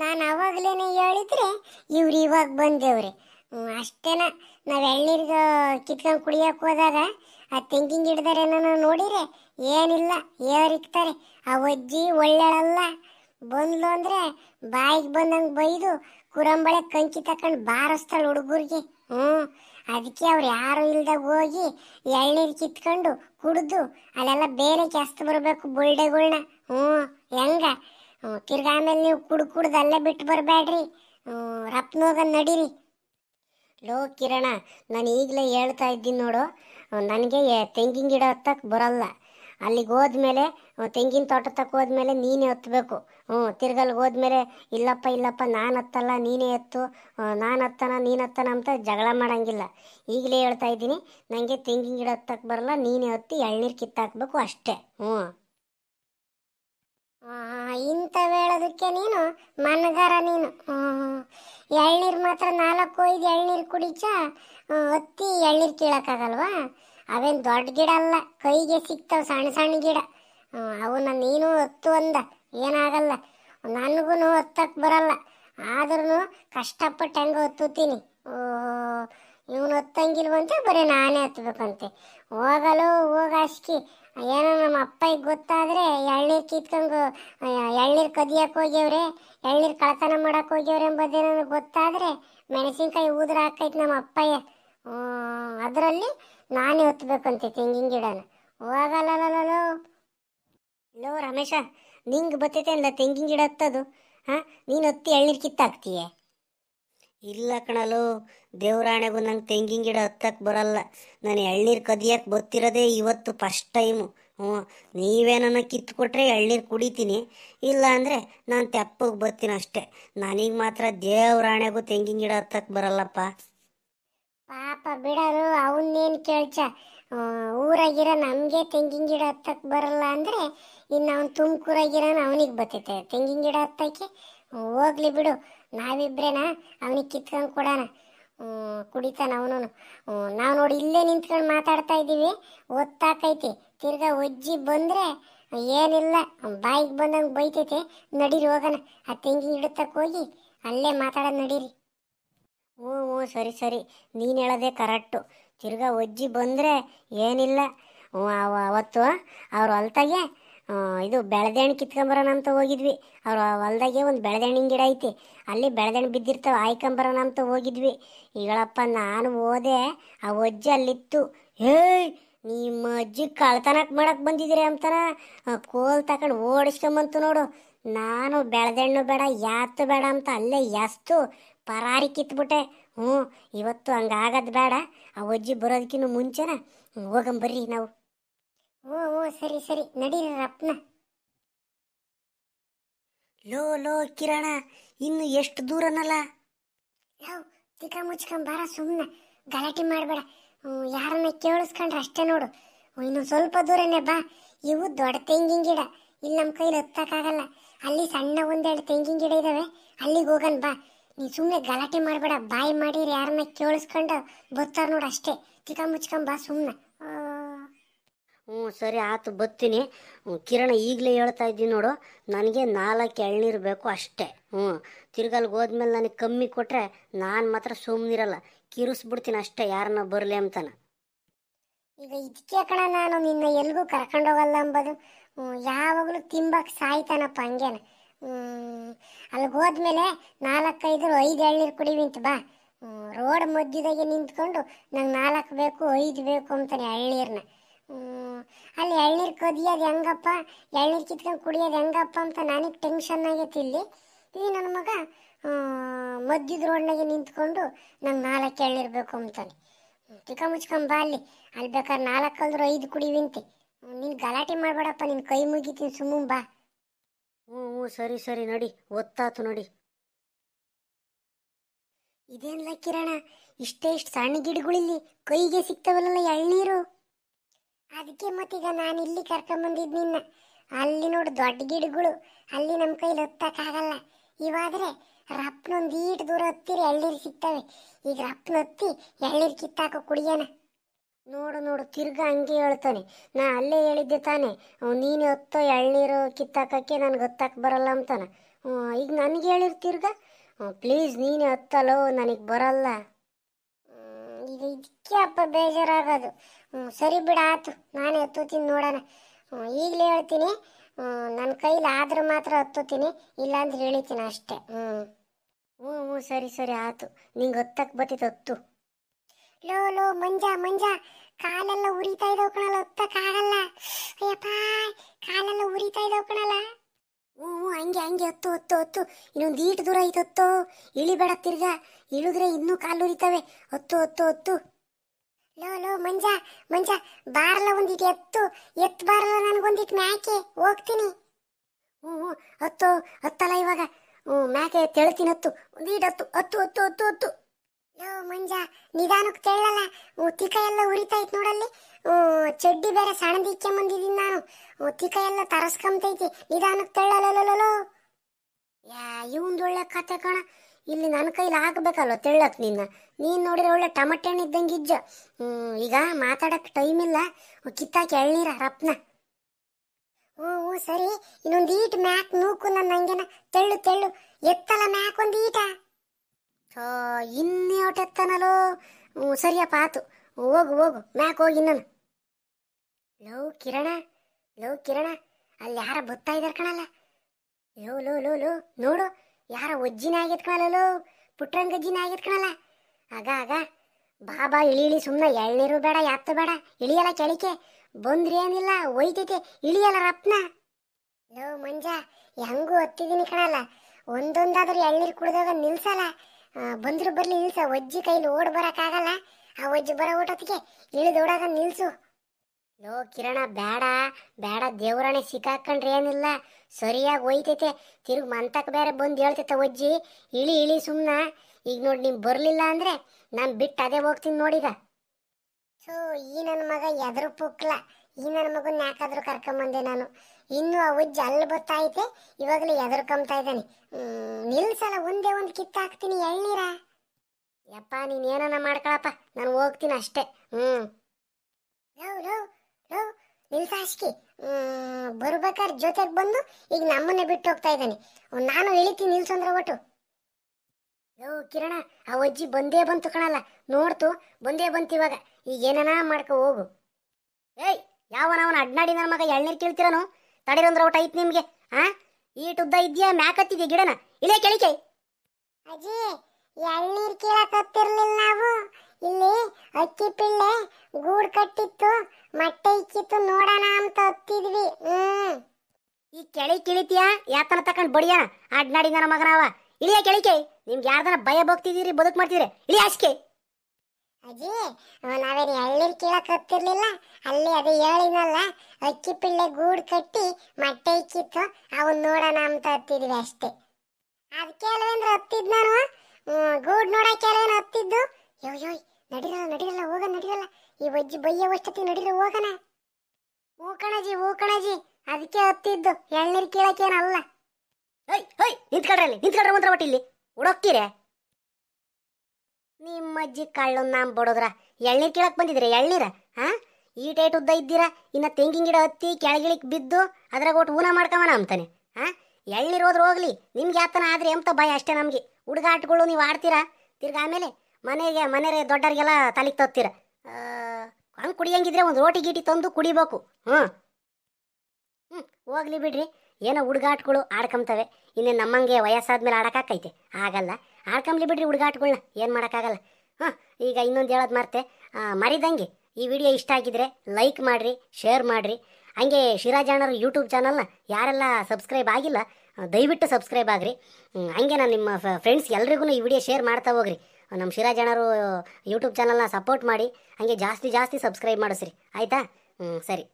ನಾನು ಅವಾಗಲೇ ಹೇಳಿದ್ರೆ ಇವ್ರು ಇವಾಗ ಬಂದೇವ್ರಿ ಅಷ್ಟೇನ ನಾವು ಎಳ್ನೀರಿಗೆ ಕಿತ್ಕೊಂಡು ಕುಡಿಯೋಕೆ ಹೋದಾಗ ಆ ತೆಂಗಿನ ಗಿಡದಾರೇನೋ ನೋಡಿರಿ ಏನಿಲ್ಲ ಏರಿಕ್ತಾರೆ ಆ ಒಜ್ಜಿ ಒಳ್ಳೆಯಳಲ್ಲ ಬಂದ್ಲು ಅಂದರೆ ಬಾಯಿಗೆ ಬಂದಂಗೆ ಬೈದು ಕುರಂಬಳೆ ಕಂಕಿ ತಕೊಂಡು ಬಾರಿಸ್ತಾಳೆ ಹುಡುಗರಿಗೆ ಹ್ಞೂ ಅದಕ್ಕೆ ಅವ್ರು ಯಾರು ಇಲ್ದಾಗ ಹೋಗಿ ಎಳ್ನೀರು ಕಿತ್ಕೊಂಡು ಕುಡಿದು ಅಲ್ಲೆಲ್ಲ ಬೇರೆ ಕೆಸ್ತು ಬರಬೇಕು ಬುಲ್ಡೆಗಳ್ನ ಹ್ಞೂ ಹೆಂಗ ತಿರ್ಗಾ ಆಮೇಲೆ ನೀವು ಕುಡ್ ಕುಡ್ದು ಅಲ್ಲೇ ಬಿಟ್ಟು ಬರಬೇಡ್ರಿ ರಪ್ನೋಗ ನಡೀರಿ ಲೋ ಕಿರಣ ನಾನು ಈಗಲೇ ಹೇಳ್ತಾ ಇದ್ದೀನಿ ನೋಡು ನನಗೆ ತೆಂಗಿನ ಗಿಡ ಹತ್ತಕ್ಕೆ ಬರಲ್ಲ ಅಲ್ಲಿಗೆ ಹೋದ್ಮೇಲೆ ತೆಂಗಿನ ತೋಟ ತಕ್ಕ ಹೋದ್ಮೇಲೆ ನೀನೇ ಹತ್ತಬೇಕು ಹ್ಞೂ ತಿರ್ಗಲ್ಗೆ ಹೋದ್ಮೇಲೆ ಇಲ್ಲಪ್ಪ ಇಲ್ಲಪ್ಪ ನಾನು ಹತ್ತಲ್ಲ ನೀನೇ ಎತ್ತು ನಾನು ಹತ್ತನ ನೀನು ಹತ್ತನ ಅಂತ ಜಗಳ ಮಾಡೋಂಗಿಲ್ಲ ಈಗಲೇ ಹೇಳ್ತಾ ಇದ್ದೀನಿ ನನಗೆ ತೆಂಗಿನ ಗಿಡ ಹತ್ತಕ್ಕೆ ಬರಲ್ಲ ನೀನೇ ಹತ್ತಿ ಎಳ್ನೀರು ಕಿತ್ತಾಕಬೇಕು ಅಷ್ಟೇ ಹ್ಞೂ ಇಂಥ ಹೇಳೋದಕ್ಕೆ ನೀನು ಮನಗಾರ ನೀನು ಎಳ್ನೀರು ಮಾತ್ರ ನಾಲ್ಕು ಐದು ಎಳ್ನೀರು ಕುಡಿಚ ಒತ್ತಿ ಎಳ್ನೀರು ಕೀಳಕ್ಕಾಗಲ್ವಾ ಅವೇನು ದೊಡ್ಡ ಗಿಡ ಅಲ್ಲ ಕೈಗೆ ಸಿಗ್ತಾವ ಸಣ್ಣ ಸಣ್ಣ ಗಿಡ ಅವನ್ನ ನೀನು ಒತ್ತು ಅಂದ ಏನಾಗಲ್ಲ ನನಗೂ ಒತ್ತಕ್ಕೆ ಬರಲ್ಲ ಆದ್ರೂ ಕಷ್ಟಪಟ್ಟು ಹೆಂಗೆ ಒತ್ತುತ್ತೀನಿ ಇವನು ಅಂತ ಬರೀ ನಾನೇ ಹತ್ತಬೇಕಂತೆ ಹೋಗಲು ಹೋಗಾಶಿಕಿ ಏನೋ ನಮ್ಮ ಅಪ್ಪಗೆ ಗೊತ್ತಾದರೆ ಎಳ್ನೀರು ಕಿತ್ಕೊಂಡು ಎಳ್ನೀರು ಕದಿಯಕ್ಕೆ ಹೋಗ್ಯವ್ರೆ ಎಳ್ನೀರು ಕಳತನ ಮಾಡಕ್ಕೆ ಹೋಗ್ಯವ್ರೆ ಎಂಬುದೇನೋ ಗೊತ್ತಾದರೆ ಮೆಣಸಿನ್ಕಾಯಿ ಊದ್ರ ಹಾಕೈತೆ ನಮ್ಮ ಅಪ್ಪಯ್ಯ ಅದರಲ್ಲಿ ನಾನೇ ಹೊತ್ಬೇಕಂತೆ ತೆಂಗಿನ ಗಿಡನ ಹೋಗಲ್ಲಲ್ಲೋ ಲೋ ರಮೇಶ ನಿಂಗೆ ಬತ್ತೈತೆ ಅಲ್ಲ ತೆಂಗಿನ ಗಿಡ ಹತ್ತದು ಹಾಂ ನೀನು ಹೊತ್ತಿ ಎಳ್ನೀರು ಕಿತ್ತಾಕ್ತೀಯ ಇಲ್ಲ ಕಣಲು ದೇವರಾಣೆಗೂ ನಂಗೆ ತೆಂಗಿನ ಗಿಡ ಹತ್ತಕ್ಕೆ ಬರಲ್ಲ ನಾನು ಎಳ್ನೀರು ಕದಿಯಕ್ಕೆ ಬರ್ತಿರೋದೇ ಇವತ್ತು ಫಸ್ಟ್ ಟೈಮು ಹ್ಞೂ ನೀವೇನ ಕಿತ್ಕೊಟ್ರೆ ಎಳ್ನೀರು ಕುಡಿತೀನಿ ಇಲ್ಲ ಅಂದರೆ ನಾನು ತೆಪ್ಪಗೆ ಬರ್ತೀನಿ ಅಷ್ಟೇ ನನಗೆ ಮಾತ್ರ ದೇವರಾಣೆಗೂ ತೆಂಗಿನ ಗಿಡ ಹತ್ತಕ್ಕೆ ಬರಲ್ಲಪ್ಪ ಪಾಪ ಬಿಡರು ಅವನ್ನೇನು ಕೇಳ್ಚ ಊರಾಗಿರೋ ನಮಗೆ ತೆಂಗಿನ ಗಿಡ ಹತ್ತಕ್ಕೆ ಬರಲ್ಲ ಅಂದರೆ ಇನ್ನು ಅವ್ನು ತುಮಕೂರಾಗಿರೋನು ಅವನಿಗೆ ಬರ್ತೈತೆ ತೆಂಗಿನ ಗಿಡ ಹತ್ತಕ್ಕೆ ಹೋಗ್ಲಿ ಬಿಡು ನಾವಿಬ್ರೇನ ಅವನಿಗೆ ಕಿತ್ಕೊಂಡು ಕೊಡೋಣ ಕುಡಿತಾನ ಅವನು ನಾವು ನೋಡಿ ಇಲ್ಲೇ ನಿಂತ್ಕೊಂಡು ಮಾತಾಡ್ತಾ ಇದ್ದೀವಿ ಒತ್ತಾಕೈತಿ ತಿರ್ಗಾ ಒಜ್ಜಿ ಬಂದರೆ ಏನಿಲ್ಲ ಬಾಯಿಗೆ ಬಂದಂಗೆ ಬೈತೈತೆ ನಡೀರಿ ಹೋಗೋಣ ಆ ತೆಂಗಿ ಹಿಡಿತಕ್ಕೆ ಹೋಗಿ ಅಲ್ಲೇ ಮಾತಾಡೋದು ನಡೀರಿ ಓ ಓ ಸರಿ ಸರಿ ನೀನು ಹೇಳೋದೇ ಕರೆಕ್ಟು ತಿರ್ಗಾ ಒಜ್ಜಿ ಬಂದರೆ ಏನಿಲ್ಲ ಅವತ್ತು ಅವ್ರು ಹೊಲ್ತಾಗೆ ಇದು ಬೆಳೆದೆಣ್ಣೆ ಕಿತ್ಕೊಂಬರೋಣ ಅಂತ ಹೋಗಿದ್ವಿ ಅವ್ರ ಹೊಲ್ದಾಗೆ ಒಂದು ಬೆಳೆದೆಣ್ಣಿನ ಗಿಡ ಐತಿ ಅಲ್ಲಿ ಬೆಳೆದೆಣ್ಣೆ ಬಿದ್ದಿರ್ತಾವೆ ಆಯ್ಕೊಂಬರೋಣ ಅಂತ ಹೋಗಿದ್ವಿ ಈಗಳಪ್ಪ ನಾನು ಹೋದೆ ಆ ಒಜ್ಜಿ ಅಲ್ಲಿತ್ತು ಏಯ್ ನಿಮ್ಮ ಅಜ್ಜಿ ಕಳ್ತನಕ್ಕೆ ಮಾಡಕ್ಕೆ ಬಂದಿದ್ದೀರಿ ಅಂತಾನ ಕೋಲ್ ತಕೊಂಡು ಓಡಿಸ್ಕೊಂಬಂತು ನೋಡು ನಾನು ಬೆಳೆದೆಣ್ಣು ಬೇಡ ಯಾತು ಬೇಡ ಅಂತ ಅಲ್ಲೇ ಎಸ್ತು ಪರಾರಿ ಕಿತ್ಬಿಟ್ಟೆ ಹ್ಞೂ ಇವತ್ತು ಹಂಗಾಗದ್ ಬೇಡ ಆ ಅಜ್ಜಿ ಬರೋದಕ್ಕಿಂತ ಮುಂಚೆನ ಹೋಗಂಬರ್ರಿ ನಾವು ಓ ಓ ಸರಿ ಸರಿ ನಡೀರಿ ರಪ್ಪನ ಲೋ ಲೋ ಕಿರಣ ಇನ್ನು ಎಷ್ಟು ದೂರನಲ್ಲ ಯಾವ ತಿಕ ಮುಚ್ಕೊಂಡ್ ಬಾರ ಸುಮ್ಮನೆ ಗಲಾಟೆ ಮಾಡಬೇಡ ಯಾರನ್ನ ಕೇಳಿಸ್ಕೊಂಡ್ರೆ ಅಷ್ಟೇ ನೋಡು ಇನ್ನು ಸ್ವಲ್ಪ ದೂರನೇ ಬಾ ಇವು ದೊಡ್ಡ ತೆಂಗಿನ ಗಿಡ ಇಲ್ಲಿ ನಮ್ಮ ಕೈಲಿ ಹತ್ತಕ್ಕಾಗಲ್ಲ ಅಲ್ಲಿ ಸಣ್ಣ ಒಂದೆರಡು ತೆಂಗಿನ ಗಿಡ ಇದಾವೆ ಅಲ್ಲಿಗೆ ಹೋಗನ್ ಬಾ ನೀ ಸುಮ್ಮನೆ ಗಲಾಟೆ ಮಾಡಬೇಡ ಬಾಯಿ ಮಾಡಿರಿ ಯಾರನ್ನ ಕೇಳಿಸ್ಕೊಂಡು ಬರ್ತಾರೆ ನೋಡು ಅಷ್ಟೇ ತಿಕ ಮುಚ್ಕೊಂಡ್ ಬಾ ಸುಮ್ಮನೆ ಹ್ಞೂ ಸರಿ ಆತು ಬತ್ತೀನಿ ಕಿರಣ ಈಗಲೇ ಹೇಳ್ತಾ ಇದ್ದೀನಿ ನೋಡು ನನಗೆ ನಾಲ್ಕು ಎಳ್ನೀರು ಬೇಕು ಅಷ್ಟೇ ಹ್ಞೂ ತಿರುಗಾಲ್ಗೆ ಹೋದ್ಮೇಲೆ ನನಗೆ ಕಮ್ಮಿ ಕೊಟ್ಟರೆ ನಾನು ಮಾತ್ರ ಸುಮ್ಮನಿರಲ್ಲ ಕಿರಿಸ್ಬಿಡ್ತೀನಿ ಅಷ್ಟೇ ಯಾರನ್ನ ಬರಲಿ ಅಂತಾನೆ ಈಗ ಇದಕ್ಕೆ ಕಣ ನಾನು ನಿನ್ನ ಕರ್ಕೊಂಡು ಕರ್ಕೊಂಡೋಗಲ್ಲ ಅಂಬೋದು ಯಾವಾಗಲೂ ತಿಂಬಕ್ಕೆ ಸಾಯ್ತಾನಪ್ಪ ಹಂಗೇನ ಅಲ್ಲಿಗೆ ಹೋದ್ಮೇಲೆ ನಾಲ್ಕೈದು ಐದು ಎಳ್ನೀರು ಕುಡಿವಿ ಅಂತ ಬಾ ರೋಡ್ ಮಧ್ಯದಾಗೆ ನಿಂತ್ಕೊಂಡು ನಂಗೆ ನಾಲ್ಕು ಬೇಕು ಐದು ಬೇಕು ಅಂತಾನೆ ಎಳ್ನೀರನ್ನ ಅಲ್ಲಿ ಎಳ್ನೀರು ಕದಿಯೋದು ಹೆಂಗಪ್ಪ ಎಳ್ನೀರು ಕಿತ್ಕೊಂಡು ಕುಡಿಯೋದು ಹೆಂಗಪ್ಪ ಅಂತ ನನಗೆ ಟೆನ್ಷನ್ ಆಗೈತೆ ಇಲ್ಲಿ ಇದು ನನ್ನ ಮಗ ಮಧ್ಯದ ರೋಡ್ನಾಗೆ ನಿಂತ್ಕೊಂಡು ನಂಗೆ ನಾಲ್ಕು ಎಳ್ಳಿರ್ಬೇಕು ಅಂತಾನೆ ತಿಕ್ಕ ಮುಚ್ಕೊಂಬ ಅಲ್ಲಿ ಅಲ್ಲಿ ಬೇಕಾದ್ರೆ ನಾಲ್ಕು ಕಲ್ದ್ರು ಐದು ಕುಡಿವಿಂತೆ ನೀನು ಗಲಾಟೆ ಮಾಡಬೇಡಪ್ಪ ನಿನ್ನ ಕೈ ಮುಗಿತೀನಿ ಸುಮ್ಮ ಬಾ ಹ್ಞೂ ಹ್ಞೂ ಸರಿ ಸರಿ ನೋಡಿ ಒತ್ತಾತು ನೋಡಿ ಇದೇನಿಲ್ಲ ಕಿರಣ ಇಷ್ಟೇ ಇಷ್ಟು ಸಣ್ಣ ಗಿಡಗಳಿಲ್ಲಿ ಕೈಗೆ ಸಿಗ್ತಾವಲ್ಲ ಎಳ್ನೀರು ಅದಕ್ಕೆ ಮತ್ತೀಗ ನಾನು ಇಲ್ಲಿ ಕರ್ಕೊಂಬಂದಿದ್ ನಿನ್ನ ಅಲ್ಲಿ ನೋಡು ದೊಡ್ಡ ಗಿಡಗಳು ಅಲ್ಲಿ ನಮ್ಮ ಕೈಲಿ ಹತ್ತಕ್ಕಾಗಲ್ಲ ಇವಾದ್ರೆ ರಪ್ಪನೊಂದು ಈಟು ದೂರ ಹತ್ತಿರಿ ಎಳ್ಳೀರು ಸಿಗ್ತವೆ ಈಗ ರಪ್ಪನ ಹತ್ತಿ ಎಳ್ಳೀರು ಕಿತ್ತಾಕ ಕುಡಿಯೋಣ ನೋಡು ನೋಡು ತಿರ್ಗ ಹಂಗೆ ಹೇಳ್ತಾನೆ ನಾ ಅಲ್ಲೇ ಹೇಳಿದ್ದೆ ತಾನೆ ನೀನು ಹೊತ್ತೋ ಎಳ್ಳೀರು ಕಿತ್ತಾಕಕ್ಕೆ ನನಗೆ ಹೊತ್ತಾಕ ಬರಲ್ಲ ಅಂತಾನೆ ಈಗ ನನಗೆ ಹೇಳಿರು ತಿರ್ಗ ಪ್ಲೀಸ್ ನೀನೇ ಹತ್ತಲೋ ನನಗೆ ಬರಲ್ಲ ಇದಕ್ಕೆ ಅಪ್ಪ ಬೇಜಾರಾಗೋದು ಹ್ಞೂ ಸರಿ ಬಿಡ ಆತು ನಾನೇ ಹತ್ತುತ್ತೀನಿ ನೋಡೋಣ ಈಗಲೇ ಹೇಳ್ತೀನಿ ನನ್ನ ಕೈಲಿ ಆದ್ರೆ ಮಾತ್ರ ಹತ್ತುತ್ತೀನಿ ಇಲ್ಲಾಂದ್ರೆ ಅಂತ ಹೇಳಿತೀನಿ ಅಷ್ಟೇ ಹ್ಞೂ ಹ್ಞೂ ಹ್ಞೂ ಸರಿ ಸರಿ ಆತು ನಿಂಗೆ ಹತ್ತಕ್ಕೆ ಬತ್ತಿತ್ತು ಹತ್ತು ಲೋ ಲೋ ಮಂಜ ಮಂಜ ಕಾಲೆಲ್ಲ ಉರಿತಾ ಇದಾವ ಕಣಲ್ಲ ಹತ್ತಕ್ಕಾಗಲ್ಲ ಅಯ್ಯಪ್ಪ ಕಾಲೆಲ್ಲ ಉರಿತಾ ಇದಾವ ಕಣಲ್ಲ ಹ್ಞೂ ಹಂಗೆ ಹಂಗೆ ಹತ್ತು ಹತ್ತು ಹತ್ತು ಇನ್ನೊಂದು ಈಟ್ ದೂರ ಐತಿ ಹತ್ತು ಇಳಿಬೇಡ ತಿರ್ಗಾ ಇಳಿದ್ರೆ ಇನ್ನೂ ಕಾಲು ಉರಿತಾವೆ ಹತ್ತು ಹೊತ್ತು ಹತ್ತು ಲೋ ಲೋ ಮಂಜ ಮಂಜ ಬಾರಲ್ಲ ಒಂದಿಟ್ಟು ಎತ್ತು ಎತ್ತು ಬಾರಲ್ಲ ನನಗೊಂದಿಟ್ಟು ಮ್ಯಾಕೆ ಹೋಗ್ತೀನಿ ಹ್ಞೂ ಹ್ಞೂ ಹತ್ತು ಹತ್ತಲ್ಲ ಇವಾಗ ಹ್ಞೂ ಮ್ಯಾಕೆ ತೆಳ್ತೀನಿ ಹತ್ತು ಒಂದೀಟ್ ಹತ್ತು ಹತ್ತು ಹತ್ತು ಹತ್ತು ಹತ್ತು ಲೋ ಮಂಜ ನಿಧಾನಕ್ಕೆ ತೆಳ್ಳಲ್ಲ ತಿಕ್ಕ ಎಲ್ಲ ಉರಿತಾ ನೋಡಲ್ಲಿ ನೋಡಲ್ಲಿ ಚಡ್ಡಿ ಬೇರೆ ಸಣ್ಣದಿಕ್ಕೆ ಬಂದಿದ್ದೀನಿ ನಾನು ಒತ್ತಿಕ ಎಲ್ಲ ತರಸ್ಕೊಂಬತೈತಿ ನಿಧಾನಕ್ಕೆ ತೆಳ್ಳಲೋ ಯಾ ಇವಂದು ಒಳ್ಳೆ ಕತೆ ಕಣ ಇಲ್ಲಿ ನನ್ನ ಕೈಲಿ ಹಾಕ್ಬೇಕಲ್ವ ತೆಳ್ಳಕ್ ನಿನ್ನ ನೀನು ನೋಡಿದ್ರೆ ಒಳ್ಳೆ ಟಮಟೆ ಹಣ್ಣು ಇದ್ದಂಗೆ ಇಜ್ಜ ಈಗ ಮಾತಾಡಕ್ಕೆ ಟೈಮ್ ಇಲ್ಲ ಕಿತ್ತಾಕಿ ಎಳ್ನೀರ ರಪ್ನ ಓ ಓ ಸರಿ ಇನ್ನೊಂದು ಈಟ್ ಮ್ಯಾಕ್ ನೂಕು ನನ್ನ ಹಂಗೆನ ತೆಳ್ಳು ತೆಳ್ಳು ಎತ್ತಲ ಮ್ಯಾಕ್ ಒಂದು ಈಟ ಓ ಇನ್ನೇ ಒಟ್ಟು ಎತ್ತನಲೋ ಸರಿಯಪ್ಪ ಆತು ಹೋಗು ಹೋಗು ಮ್ಯಾಕ್ ಹೋಗಿ ಇನ್ನೊಂದು ಲೋ ಕಿರಣ ಲೋ ಕಿರಣ ಅಲ್ಲಿ ಯಾರ ಬತ್ತಾ ಇದಾರೆ ಕಣಲ್ಲ ಲೋ ಲೋ ಲೋ ಲೋ ನೋಡು ಯಾರ ಒಜ್ಜಿನ ಆಗ್ಯದ ಕಣಲ್ಲ ಲೋ ಪುಟ್ರಂಗಜ್ಜಿನ ಆಗ್ಯದ ಕಣಲ್ಲ ಆಗ ಆಗ ಬಾಬಾ ಇಳಿ ಇಳಿ ಸುಮ್ಮನೆ ಎಳ್ನೀರು ಬೇಡ ಯಾತ್ತು ಬೇಡ ಇಳಿಯಲ್ಲ ಚಳಿಕೆ ಬಂದ್ರೇನಿಲ್ಲ ಏನಿಲ್ಲ ಒಯ್ತೈತೆ ಇಳಿಯಲ್ಲ ರಪ್ನ ಲೋ ಮಂಜ ಹೆಂಗೂ ಹೊತ್ತಿದ್ದೀನಿ ಕಣಲ್ಲ ಒಂದೊಂದಾದ್ರೂ ಎಳ್ನೀರು ಕುಡಿದಾಗ ನಿಲ್ಸಲ್ಲ ಬಂದ್ರು ಬರಲಿ ನಿಲ್ಸ ಒಜ್ಜಿ ಕೈಲಿ ಓಡ್ ಬರೋಕ್ಕಾಗಲ್ಲ ಆ ಒಜ್ಜಿ ಬರೋ ಇಳಿದ ಓಡಾಗ ನಿಲ್ಸು ಲೋ ಕಿರಣ ಬೇಡ ಬೇಡ ದೇವ್ರಾಣೆ ಸಿಕ್ಕಾಕೊಂಡ್ರೆ ಏನಿಲ್ಲ ಸರಿಯಾಗಿ ಹೋಯ್ತೈತೆ ತಿರುಗಿ ಮಂತಕ್ಕೆ ಬೇರೆ ಬಂದು ಹೇಳ್ತೈತೆ ಒಜ್ಜಿ ಇಳಿ ಇಳಿ ಸುಮ್ಮನ ಈಗ ನೋಡಿ ನೀವು ಬರಲಿಲ್ಲ ಅಂದರೆ ನಾನು ಬಿಟ್ಟು ಅದೇ ಹೋಗ್ತೀನಿ ನೋಡಿದ ಸೊ ಈ ನನ್ನ ಮಗ ಎದುರು ಪುಕ್ಲ ಈ ನನ್ನ ಮಗನ ಯಾಕಾದ್ರೂ ಕರ್ಕೊಂಬಂದೆ ನಾನು ಇನ್ನೂ ಆ ಉಜ್ಜಿ ಅಲ್ಲಿ ಬತ್ತೈತೆ ಇವಾಗಲೇ ಎದರ್ಕೊಂಬ್ತಾ ಇದ್ದಾನೆ ನಿಲ್ಸಲ್ಲ ಒಂದೇ ಒಂದು ಕಿತ್ತಾಕ್ತೀನಿ ಎಳ್ಳೀರ ಯಪ್ಪ ಏನನ್ನ ಮಾಡ್ಕೊಳಪ್ಪ ನಾನು ಹೋಗ್ತೀನಿ ಅಷ್ಟೇ ಹ್ಞೂ ಅಷ್ಟೇ ಬರ್ಬೇಕಾದ್ರೆ ಜೊತೆಗೆ ಬಂದು ಈಗ ನಮ್ಮನ್ನ ಬಿಟ್ಟು ಹೋಗ್ತಾ ಇದ್ದಾನೆ ನಾನು ಇಳಿತೀನಿ ನಿಲ್ಸಂದ್ರ ಒಟ್ಟು ಯೋ ಕಿರಣ ಆ ಅಜ್ಜಿ ಬಂದೇ ಬಂತು ಕಣಲ್ಲ ನೋಡ್ತು ಬಂದೇ ಬಂತು ಇವಾಗ ಈಗ ಏನನ ಮಾಡ್ಕೊ ಹೋಗು ಏಯ್ ಯಾವನವನ ಅಡ್ನಾಡಿ ನನ್ನ ಮಗ ಎಳ್ನೀರು ಕೇಳ್ತಿರನು ತಡಿರಂದ್ರ ಊಟ ಐತ್ ನಿಮ್ಗೆ ಆ ಈಟುದ್ದ ಇದ್ಯಾ ಮ್ಯಾಕತ್ತಿದ್ಯ ಗಿಡನ ಇಲ್ಲೇ ಕೇಳಿಕೆ ಅಜ್ಜಿ ಎಳ್ನೀರು ಕೇಳಕತ್ತಿರ್ಲಿಲ್ಲ ನಾವು ಇಲ್ಲಿ ಅಕ್ಕಿ ಪಿಳ್ಳೆ ಗೂಡು ಕಟ್ಟಿತ್ತು ಮೊಟ್ಟೆ ಇಕ್ಕಿತ್ತು ನೋಡೋಣ ಅಂತ ಹತ್ತಿದ್ವಿ ಹ್ಮ್ ಈ ಕೆಳಿ ಕಿಳಿತೀಯ ಯಾತನ ತಕೊಂಡ್ ಬಡಿಯ ಆಡ್ನಾಡಿ ನನ್ನ ಅವ ಇಳಿಯ ಕೆಳಿಕೆ ನಿಮ್ಗೆ ಯಾರ್ದನ ಭಯ ಬೋಗ್ತಿದ್ದೀರಿ ಬದುಕು ಮಾಡ್ತಿದ್ರೆ ಇಳಿ ಅಷ್ಟೇ ಅಜ್ಜಿ ನಾವೇನು ಎಳ್ಳೀರ್ ಕೀಳಕ್ ಹತ್ತಿರ್ಲಿಲ್ಲ ಅಲ್ಲಿ ಅದು ಹೇಳಿನಲ್ಲ ಅಕ್ಕಿ ಪಿಳ್ಳೆ ಗೂಡು ಕಟ್ಟಿ ಮೊಟ್ಟೆ ಇಕ್ಕಿತ್ತು ಅವನ್ ನೋಡೋಣ ಅಂತ ಹತ್ತಿದ್ವಿ ಅಷ್ಟೇ ಅದಕ್ಕೆ ಅಲ್ವೇಂದ್ರ ಹತ್ತಿದ್ ನಾನು ಈ ಬಜ್ಜಿ ಬಯ್ಯ ಅಷ್ಟೊತ್ತಿ ನಡೀಲಿ ಹೋಗಣ ಹೂ ಕಣಜಿ ಹೂ ಕಣಜಿ ಅದಕ್ಕೆ ಹತ್ತಿದ್ದು ಎಳ್ನೀರು ಕೇಳಕ್ಕೇನಲ್ಲ ಹೊಯ್ ಹೊಯ್ ನಿಂತ್ಕೊಳ್ರಿ ನಿಂತ್ಕಡ್ರ ನಿಂತ್ಕೊಳ್ರಿ ಮಂತ್ರ ಒಟ್ಟು ಇಲ್ಲಿ ನಿಮ್ಮ ಅಜ್ಜಿ ಕಳ್ಳು ನಾಮ್ ಬಡೋದ್ರ ಎಳ್ನೀರು ಕೇಳಕ್ ಬಂದಿದ್ರೆ ಎಳ್ನೀರ ಹಾ ಈ ಟೈಟ್ ಉದ್ದ ಇದ್ದೀರಾ ಇನ್ನ ತೆಂಗಿನ ಗಿಡ ಹತ್ತಿ ಕೆಳಗಿಳಿಕ್ ಬಿದ್ದು ಅದ್ರಾಗ ಒಟ್ಟು ಊನ ಮಾಡ್ಕವನ ಅಂತಾನೆ ಹಾ ಎಳ್ನೀರು ಹೋದ್ರೆ ಹೋಗ್ಲಿ ನಿಮ್ಗೆ ಯಾತನ ಆದ್ರೆ ಎಂತ ಭಯ ಅಷ್ಟೇ ನಮಗೆ ಹುಡುಗಾಟಗಳು ನೀವು ಆಡ್ತೀರಾ ತಿರ್ಗ ಆಮೇಲೆ ಮನೆಗೆ ಮನೆ ದೊಡ್ಡರಿಗೆಲ್ಲ ತಲೆಗೆ ತತ್ತೀರ ಹಂಗೆ ಕುಡಿಯಂಗಿದ್ರೆ ಒಂದು ರೋಟಿ ಗೀಟಿ ತಂದು ಕುಡಿಬೇಕು ಹ್ಞೂ ಹ್ಞೂ ಹೋಗ್ಲಿ ಬಿಡ್ರಿ ಏನೋ ಹುಡುಗಾಟ್ಗಳು ಆಡ್ಕೊಂತವೆ ಇನ್ನು ನಮ್ಮಂಗೆ ವಯಸ್ಸಾದ್ಮೇಲೆ ಆಡೋಕ್ಕಾಕೈತೆ ಆಗಲ್ಲ ಆಡ್ಕಂಬ್ಲಿ ಬಿಡ್ರಿ ಹುಡುಗಾಟ್ಗಳನ್ನ ಏನು ಮಾಡೋಕ್ಕಾಗಲ್ಲ ಹಾಂ ಈಗ ಇನ್ನೊಂದು ಹೇಳೋದು ಮಾರ್ತೆ ಮರಿದಂಗೆ ಈ ವಿಡಿಯೋ ಇಷ್ಟ ಆಗಿದ್ರೆ ಲೈಕ್ ಮಾಡಿರಿ ಶೇರ್ ಮಾಡಿರಿ ಹಂಗೆ ಶಿರಾಜಣ್ಣರ ಯೂಟ್ಯೂಬ್ ಚಾನಲ್ನ ಯಾರೆಲ್ಲ ಸಬ್ಸ್ಕ್ರೈಬ್ ಆಗಿಲ್ಲ ದಯವಿಟ್ಟು ಸಬ್ಸ್ಕ್ರೈಬ್ ಆಗಿರಿ ಹಂಗೆ ನಾನು ನಿಮ್ಮ ಫ್ರೆಂಡ್ಸ್ ಎಲ್ರಿಗೂ ಈ ವಿಡಿಯೋ ಶೇರ್ ಮಾಡ್ತಾ ಹೋಗ್ರಿ ನಮ್ಮ ಜನರು ಯೂಟ್ಯೂಬ್ ಚಾನಲ್ನ ಸಪೋರ್ಟ್ ಮಾಡಿ ಹಾಗೆ ಜಾಸ್ತಿ ಜಾಸ್ತಿ ಸಬ್ಸ್ಕ್ರೈಬ್ ಮಾಡಿಸ್ರಿ ಆಯಿತಾ ಹ್ಞೂ ಸರಿ